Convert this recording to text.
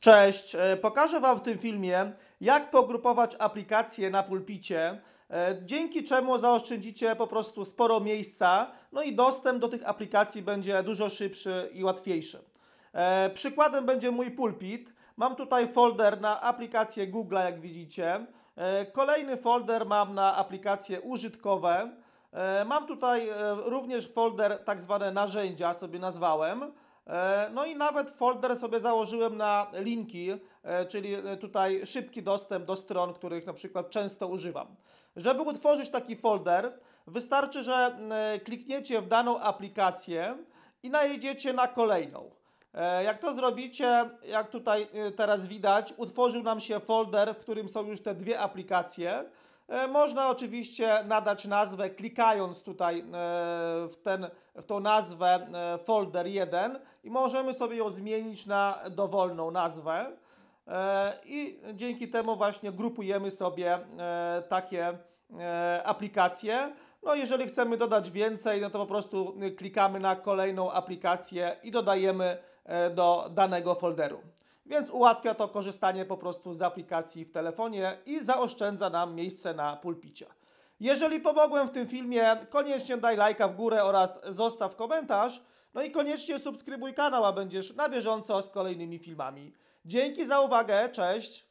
Cześć, e, pokażę Wam w tym filmie, jak pogrupować aplikacje na pulpicie, e, dzięki czemu zaoszczędzicie po prostu sporo miejsca, no i dostęp do tych aplikacji będzie dużo szybszy i łatwiejszy. E, przykładem będzie mój pulpit. Mam tutaj folder na aplikację Google, jak widzicie. Kolejny folder mam na aplikacje użytkowe. Mam tutaj również folder tak zwane narzędzia, sobie nazwałem. E, no i nawet folder sobie założyłem na linki, e, czyli e, tutaj szybki dostęp do stron, których na przykład często używam. Żeby utworzyć taki folder, wystarczy, że klikniecie w daną aplikację i najedziecie na kolejną. Jak to zrobicie, jak tutaj teraz widać, utworzył nam się folder, w którym są już te dwie aplikacje. E, można oczywiście nadać nazwę klikając tutaj e, w, ten, w tą nazwę e, folder 1 i możemy sobie ją zmienić na dowolną nazwę i dzięki temu właśnie grupujemy sobie takie aplikacje. No jeżeli chcemy dodać więcej, no to po prostu klikamy na kolejną aplikację i dodajemy do danego folderu więc ułatwia to korzystanie po prostu z aplikacji w telefonie i zaoszczędza nam miejsce na pulpicie. Jeżeli pomogłem w tym filmie, koniecznie daj lajka w górę oraz zostaw komentarz. No i koniecznie subskrybuj kanał, a będziesz na bieżąco z kolejnymi filmami. Dzięki za uwagę, cześć!